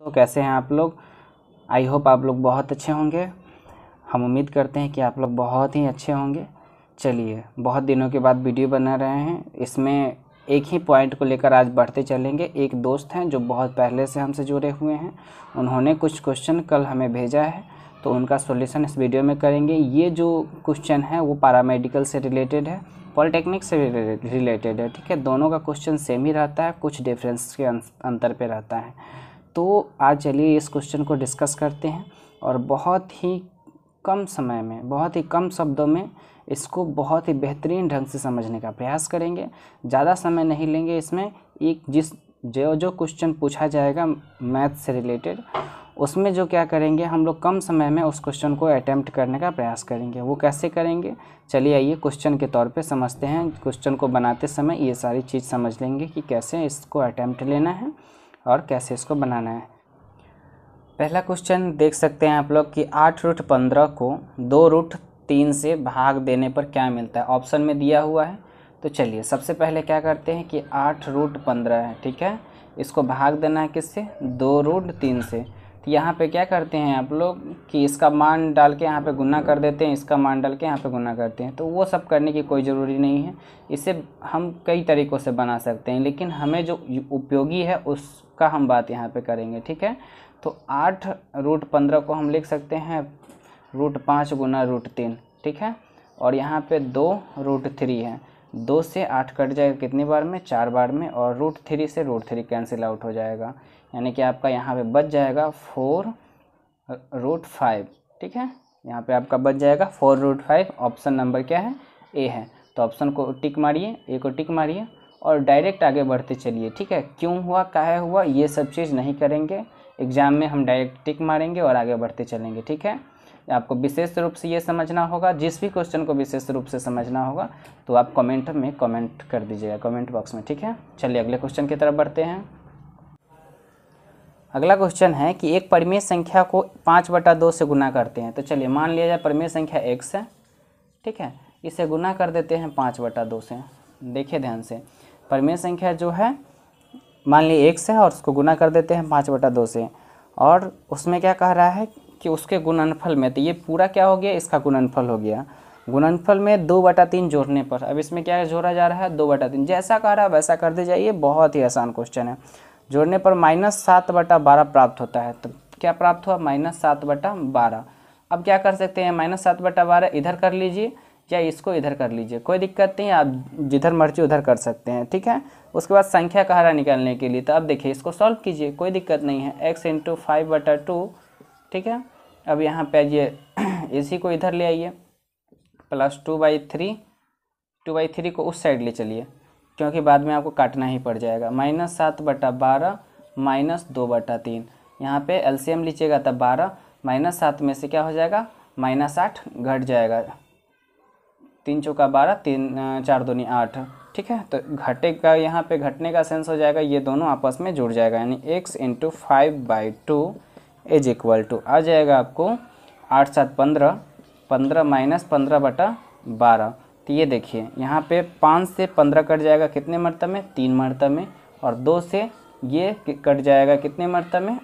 तो कैसे हैं आप लोग आई होप आप लोग बहुत अच्छे होंगे हम उम्मीद करते हैं कि आप लोग बहुत ही अच्छे होंगे चलिए बहुत दिनों के बाद वीडियो बना रहे हैं इसमें एक ही पॉइंट को लेकर आज बढ़ते चलेंगे एक दोस्त हैं जो बहुत पहले से हमसे जुड़े हुए हैं उन्होंने कुछ क्वेश्चन कल हमें भेजा है तो उनका सॉल्यूशन इस वीडियो में करेंगे ये जो क्वेश्चन है वो पैरामेडिकल से रिलेटेड है पॉलिटेक्निक से रिलेटेड है ठीक है दोनों का क्वेश्चन सेम ही रहता है कुछ डिफरेंस के अंतर पे रहता है तो आज चलिए इस क्वेश्चन को डिस्कस करते हैं और बहुत ही कम समय में बहुत ही कम शब्दों में इसको बहुत ही बेहतरीन ढंग से समझने का प्रयास करेंगे ज़्यादा समय नहीं लेंगे इसमें एक जिस जो जो क्वेश्चन पूछा जाएगा मैथ से रिलेटेड उसमें जो क्या करेंगे हम लोग कम समय में उस क्वेश्चन को अटैम्प्ट करने का प्रयास करेंगे वो कैसे करेंगे चलिए आइए क्वेश्चन के तौर पे समझते हैं क्वेश्चन को बनाते समय ये सारी चीज़ समझ लेंगे कि कैसे इसको अटैम्प्ट लेना है और कैसे इसको बनाना है पहला क्वेश्चन देख सकते हैं आप लोग कि आठ रूट पंद्रह को दो रूट तीन से भाग देने पर क्या मिलता है ऑप्शन में दिया हुआ है तो चलिए सबसे पहले क्या करते हैं कि आठ रूट पंद्रह है ठीक है इसको भाग देना है किससे दो रूट तीन से तो यहाँ पे क्या करते हैं आप लोग कि इसका मान डाल के यहाँ पे गुना कर देते हैं इसका मान डाल के यहाँ पे गुना करते हैं तो वो सब करने की कोई ज़रूरी नहीं है इसे हम कई तरीक़ों से बना सकते हैं लेकिन हमें जो उपयोगी है उसका हम बात यहाँ पे करेंगे ठीक है तो आठ रूट पंद्रह को हम लिख सकते हैं रूट पाँच गुना रूट तीन ठीक है और यहाँ पे दो रूट थ्री है दो से आठ कट जाएगा कितनी बार में चार बार में और रूट थ्री से रूट थ्री कैंसिल आउट हो जाएगा यानी कि आपका यहाँ पे बच जाएगा फोर रूट फाइव ठीक है यहाँ पे आपका बच जाएगा four root five option number क्या है ए है तो ऑप्शन को टिक मारिए ए को टिक मारिए और डायरेक्ट आगे बढ़ते चलिए ठीक है क्यों हुआ काहे हुआ ये सब चीज़ नहीं करेंगे एग्ज़ाम में हम डायरेक्ट टिक मारेंगे और आगे बढ़ते चलेंगे ठीक है आपको विशेष रूप से ये समझना होगा जिस भी क्वेश्चन को विशेष रूप से समझना होगा तो आप कमेंट में कमेंट कर दीजिएगा कमेंट बॉक्स में ठीक है चलिए अगले क्वेश्चन की तरफ बढ़ते हैं अगला क्वेश्चन है कि एक परिमेय संख्या को पाँच बटा दो से गुना करते हैं तो चलिए मान लिया जाए परिमेय संख्या एक्स है ठीक है इसे गुना कर देते हैं पाँच बटा दो से देखिए ध्यान से परिमेय संख्या जो है मान ली एक्स है और उसको गुना कर देते हैं पाँच बटा दो से और उसमें क्या कह रहा है कि उसके गुणनफल में तो ये पूरा क्या हो गया इसका गुणनफल हो गया गुणनफल में दो बटा तीन जोड़ने पर अब इसमें क्या जोड़ा जा रहा है दो बटा तीन जैसा कह रहा है वैसा कर दे जाइए बहुत ही आसान क्वेश्चन है जोड़ने पर माइनस सात बटा बारह प्राप्त होता है तो क्या प्राप्त हुआ माइनस सात बटा बारह अब क्या कर सकते हैं माइनस सात बटा बारह इधर कर लीजिए या इसको इधर कर लीजिए कोई दिक्कत नहीं आप जिधर मर्जी उधर कर सकते हैं ठीक है उसके बाद संख्या कह रहा निकालने के लिए तो अब देखिए इसको सॉल्व कीजिए कोई दिक्कत नहीं है एक्स इंटू फाइव बटा टू ठीक है अब यहाँ पे ए सी को इधर ले आइए plus two by three two by three को उस साइड ले चलिए क्योंकि बाद में आपको काटना ही पड़ जाएगा माइनस सात बटा बारह माइनस दो बटा तीन यहाँ पे एलसीएम लीजिएगा तब बारह माइनस सात में से क्या हो जाएगा माइनस आठ घट जाएगा तीन चौका बारह तीन चार दूनी आठ ठीक है तो घटे का यहाँ पे घटने का सेंस हो जाएगा ये दोनों आपस में जुड़ जाएगा यानी x into five by two is equal to आ जाएगा आपको आठ सात पंद्रह पंद्रह माइनस पंद्रह बटा बारह तो ये देखिए यहाँ पे पाँच से पंद्रह कट जाएगा कितने मरतब में तीन मरतब में और दो से ये कट जाएगा कितने मरतब में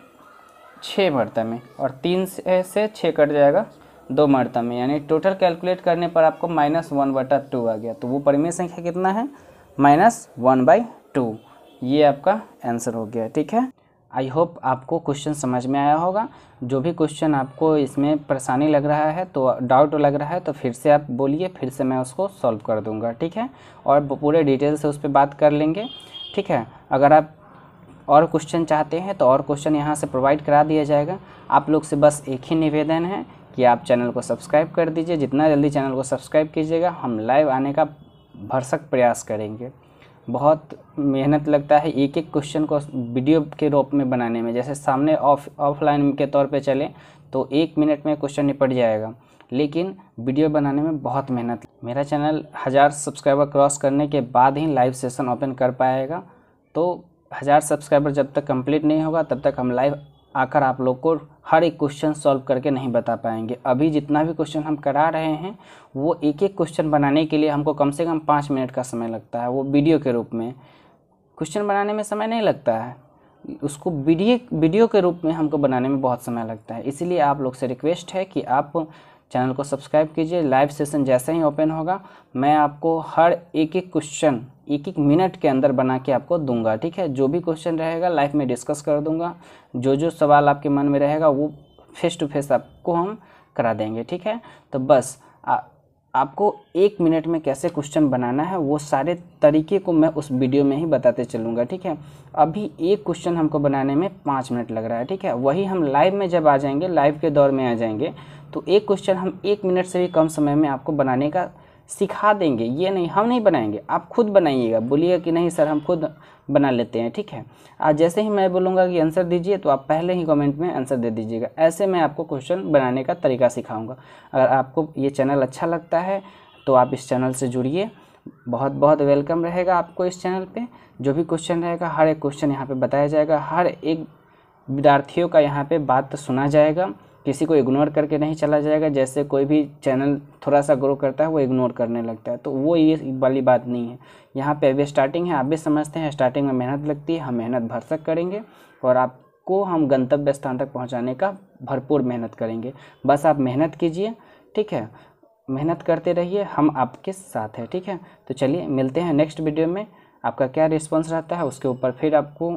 छः मरतब में और तीन से से छः कट जाएगा दो मरतब में यानी टोटल कैलकुलेट करने पर आपको माइनस वन बटा टू आ गया तो वो परिमेय संख्या कितना है माइनस वन बाई टू ये आपका आंसर हो गया ठीक है आई होप आपको क्वेश्चन समझ में आया होगा जो भी क्वेश्चन आपको इसमें परेशानी लग रहा है तो डाउट लग रहा है तो फिर से आप बोलिए फिर से मैं उसको सॉल्व कर दूंगा ठीक है और पूरे डिटेल से उस पर बात कर लेंगे ठीक है अगर आप और क्वेश्चन चाहते हैं तो और क्वेश्चन यहाँ से प्रोवाइड करा दिया जाएगा आप लोग से बस एक ही निवेदन है कि आप चैनल को सब्सक्राइब कर दीजिए जितना जल्दी चैनल को सब्सक्राइब कीजिएगा हम लाइव आने का भरसक प्रयास करेंगे बहुत मेहनत लगता है एक एक क्वेश्चन को वीडियो के रूप में बनाने में जैसे सामने ऑफ ऑफलाइन के तौर पे चले तो एक मिनट में क्वेश्चन निपट जाएगा लेकिन वीडियो बनाने में बहुत मेहनत मेरा चैनल हज़ार सब्सक्राइबर क्रॉस करने के बाद ही लाइव सेशन ओपन कर पाएगा तो हज़ार सब्सक्राइबर जब तक कंप्लीट नहीं होगा तब तक हम लाइव आकर आप लोग को हर एक क्वेश्चन सॉल्व करके नहीं बता पाएंगे अभी जितना भी क्वेश्चन हम करा रहे हैं वो एक एक क्वेश्चन बनाने के लिए हमको कम से कम पाँच मिनट का समय लगता है वो वीडियो के रूप में क्वेश्चन बनाने में समय नहीं लगता है उसको वीडियो वीडियो के रूप में हमको बनाने में बहुत समय लगता है इसीलिए आप लोग से रिक्वेस्ट है कि आप चैनल को सब्सक्राइब कीजिए लाइव सेशन जैसे ही ओपन होगा मैं आपको हर एक एक क्वेश्चन एक एक मिनट के अंदर बना के आपको दूंगा ठीक है जो भी क्वेश्चन रहेगा लाइफ में डिस्कस कर दूंगा जो जो सवाल आपके मन में रहेगा वो फेस टू फेस आपको हम करा देंगे ठीक है तो बस आ, आपको एक मिनट में कैसे क्वेश्चन बनाना है वो सारे तरीके को मैं उस वीडियो में ही बताते चलूँगा ठीक है अभी एक क्वेश्चन हमको बनाने में पाँच मिनट लग रहा है ठीक है वही हम लाइव में जब आ जाएंगे लाइव के दौर में आ जाएंगे तो एक क्वेश्चन हम एक मिनट से भी कम समय में आपको बनाने का सिखा देंगे ये नहीं हम नहीं बनाएंगे आप खुद बनाइएगा बोलिएगा कि नहीं सर हम खुद बना लेते हैं ठीक है आज जैसे ही मैं बोलूँगा कि आंसर दीजिए तो आप पहले ही कमेंट में आंसर दे दीजिएगा ऐसे मैं आपको क्वेश्चन बनाने का तरीका सिखाऊंगा अगर आपको ये चैनल अच्छा लगता है तो आप इस चैनल से जुड़िए बहुत बहुत वेलकम रहेगा आपको इस चैनल पर जो भी क्वेश्चन रहेगा हर एक क्वेश्चन यहाँ पर बताया जाएगा हर एक विद्यार्थियों का यहाँ पर बात सुना जाएगा किसी को इग्नोर करके नहीं चला जाएगा जैसे कोई भी चैनल थोड़ा सा ग्रो करता है वो इग्नोर करने लगता है तो वो ये वाली बात नहीं है यहाँ पे अभी स्टार्टिंग है आप भी समझते हैं स्टार्टिंग में मेहनत लगती है हम मेहनत भरसक करेंगे और आपको हम गंतव्य स्थान तक पहुँचाने का भरपूर मेहनत करेंगे बस आप मेहनत कीजिए ठीक है मेहनत करते रहिए हम आपके साथ हैं ठीक है तो चलिए मिलते हैं नेक्स्ट वीडियो में आपका क्या रिस्पॉन्स रहता है उसके ऊपर फिर आपको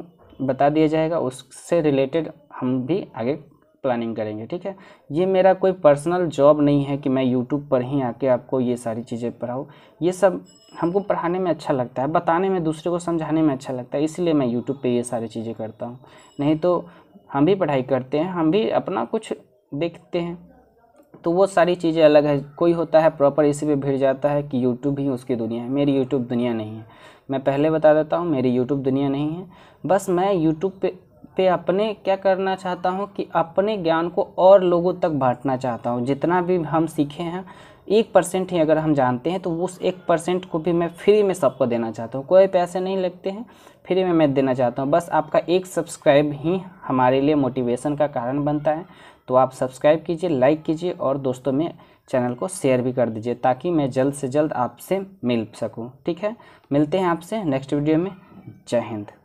बता दिया जाएगा उससे रिलेटेड हम भी आगे प्लानिंग करेंगे ठीक है ये मेरा कोई पर्सनल जॉब नहीं है कि मैं यूट्यूब पर ही आके आपको ये सारी चीज़ें पढ़ाऊँ ये सब हमको पढ़ाने में अच्छा लगता है बताने में दूसरे को समझाने में अच्छा लगता है इसलिए मैं यूट्यूब पर ये सारी चीज़ें करता हूँ नहीं तो हम भी पढ़ाई करते हैं हम भी अपना कुछ देखते हैं तो वो सारी चीज़ें अलग है कोई होता है प्रॉपर इसी पे भिड़ जाता है कि यूट्यूब ही उसकी दुनिया है मेरी यूट्यूब दुनिया नहीं है मैं पहले बता देता हूँ मेरी यूट्यूब दुनिया नहीं है बस मैं यूट्यूब पे पे अपने क्या करना चाहता हूँ कि अपने ज्ञान को और लोगों तक बांटना चाहता हूँ जितना भी हम सीखे हैं एक परसेंट ही अगर हम जानते हैं तो उस एक परसेंट को भी मैं फ्री में सबको देना चाहता हूँ कोई पैसे नहीं लगते हैं फ्री में मैं देना चाहता हूँ बस आपका एक सब्सक्राइब ही हमारे लिए मोटिवेशन का कारण बनता है तो आप सब्सक्राइब कीजिए लाइक कीजिए और दोस्तों में चैनल को शेयर भी कर दीजिए ताकि मैं जल्द से जल्द आपसे मिल सकूँ ठीक है मिलते हैं आपसे नेक्स्ट वीडियो में जय हिंद